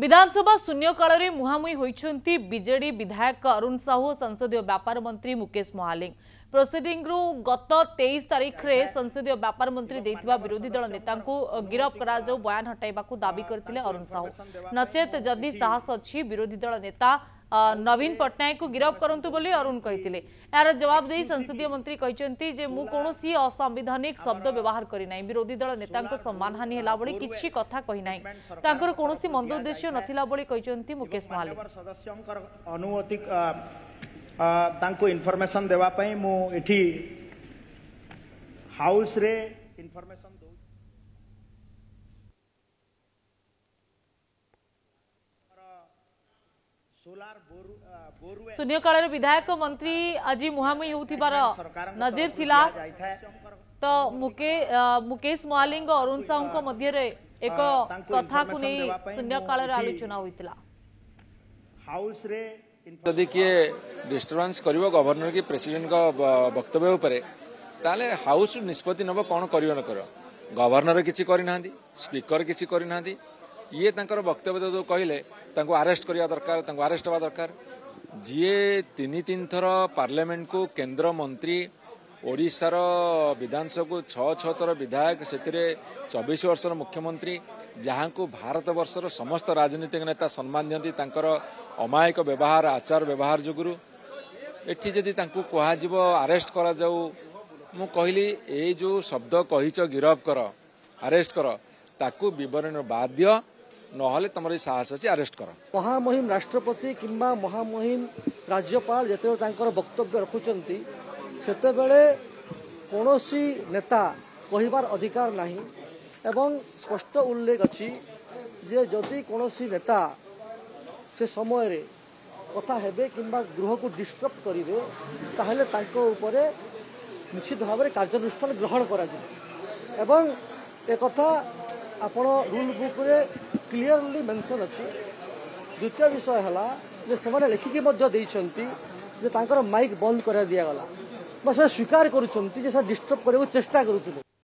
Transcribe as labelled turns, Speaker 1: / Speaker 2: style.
Speaker 1: ବିଧାନସଭା ଶୂନ୍ୟକାଳରେ ମୁହାଁମୁହିଁ ହୋଇଛନ୍ତି ବିଜେଡି ବିଧାୟକ ଅରୁଣ ସାହୁ ଓ ସଂସଦୀୟ ବ୍ୟାପାର ମନ୍ତ୍ରୀ ମୁକେଶ ମହାଲିଂ ପ୍ରୋସିଡିଂରୁ ଗତ ତେଇଶ ତାରିଖରେ ସଂସଦୀୟ ବ୍ୟାପାର ମନ୍ତ୍ରୀ ଦେଇଥିବା ବିରୋଧୀ ଦଳ ନେତାଙ୍କୁ ଗିରଫ କରାଯାଉ ବୟାନ ହଟାଇବାକୁ ଦାବି କରିଥିଲେ ଅରୁଣ ସାହୁ ନଚେତ୍ ଯଦି ସାହସ ଅଛି ବିରୋଧୀ ଦଳ ନେତା नवीन पट्टनायक को गिरफ्त करूँ बोली अरुण कही यार जवाब दे संसदीय मंत्री कहते जे मु कौन असंवैधानिक शब्द व्यवहार करना विरोधी दल नेता सम्मान हानि है किसी कथ कही कौन मंद उद्देश्य ना मुकेश महाले
Speaker 2: इनफर्मेसन देवाई मुझे हाउस इनफर्मेसन शून्यकाल
Speaker 1: विधायक मंत्री आज मुहांमु होतीबार नजर थिला तो मुके मुकेश महालिंग अरुण साहू मध्य एक कथा को नहीं शून्यकाल आलोचना होता
Speaker 2: हाउस रे
Speaker 3: जदि किए डिस्टर्बांस कर गवर्नर कि प्रेसिडेंट वक्तव्य उपर ताले हाउस निष्पत्ति नब कौन कर न कर गवर्नर किसी करना स्पीकर किसी करना ଇଏ ତାଙ୍କର ବକ୍ତବ୍ୟ ଯେଉଁ କହିଲେ ତାଙ୍କୁ ଆରେଷ୍ଟ କରିବା ଦରକାର ତାଙ୍କୁ ଆରେଷ୍ଟ ହେବା ଦରକାର ଯିଏ ତିନି ତିନି ଥର ପାର୍ଲାମେଣ୍ଟକୁ କେନ୍ଦ୍ରମନ୍ତ୍ରୀ ଓଡ଼ିଶାର ବିଧାନସଭାକୁ ଛଅ ଛଅ ଥର ବିଧାୟକ ସେଥିରେ ଚବିଶ ବର୍ଷର ମୁଖ୍ୟମନ୍ତ୍ରୀ ଯାହାଙ୍କୁ ଭାରତବର୍ଷର ସମସ୍ତ ରାଜନୈତିକ ନେତା ସମ୍ମାନ ଦିଅନ୍ତି ତାଙ୍କର ଅମାୟିକ ବ୍ୟବହାର ଆଚାର ବ୍ୟବହାର ଯୋଗୁଁରୁ ଏଠି ଯଦି ତାଙ୍କୁ କୁହାଯିବ ଆରେଷ୍ଟ କରାଯାଉ ମୁଁ କହିଲି ଏଇ ଯେଉଁ ଶବ୍ଦ କହିଛ ଗିରଫ କର ଆରେଷ୍ଟ କର ତାକୁ ବିବରଣୀ ବାଦ୍ ଦିଅ ନହେଲେ ତମର ଏଇ ସାହସ ଅଛି ଆରେଷ୍ଟ କର
Speaker 4: ମହାମହିମ ରାଷ୍ଟ୍ରପତି କିମ୍ବା ମହାମହିମ ରାଜ୍ୟପାଳ ଯେତେବେଳେ ତାଙ୍କର ବକ୍ତବ୍ୟ ରଖୁଛନ୍ତି ସେତେବେଳେ କୌଣସି ନେତା କହିବାର ଅଧିକାର ନାହିଁ ଏବଂ ସ୍ପଷ୍ଟ ଉଲ୍ଲେଖ ଅଛି ଯେ ଯଦି କୌଣସି ନେତା ସେ ସମୟରେ କଥା ହେବେ କିମ୍ବା ଗୃହକୁ ଡିଷ୍ଟର୍ବ କରିବେ ତାହେଲେ ତାଙ୍କ ଉପରେ ନିଶ୍ଚିତ ଭାବରେ କାର୍ଯ୍ୟାନୁଷ୍ଠାନ ଗ୍ରହଣ କରାଯିବ ଏବଂ ଏକଥା ଆପଣ ରୁଲ୍ ବୁକ୍ରେ କ୍ଲିଅରଲି ମେନସନ୍ ଅଛି ଦ୍ୱିତୀୟ ବିଷୟ ହେଲା ଯେ ସେମାନେ ଲେଖିକି ମଧ୍ୟ ଦେଇଛନ୍ତି ଯେ ତାଙ୍କର ମାଇକ୍ ବନ୍ଦ କରାଇ ଦିଆଗଲା ବା ସେମାନେ ସ୍ୱୀକାର କରୁଛନ୍ତି ଯେ ସେ ଡିଷ୍ଟର୍ବ କରିବାକୁ ଚେଷ୍ଟା କରୁଥିଲେ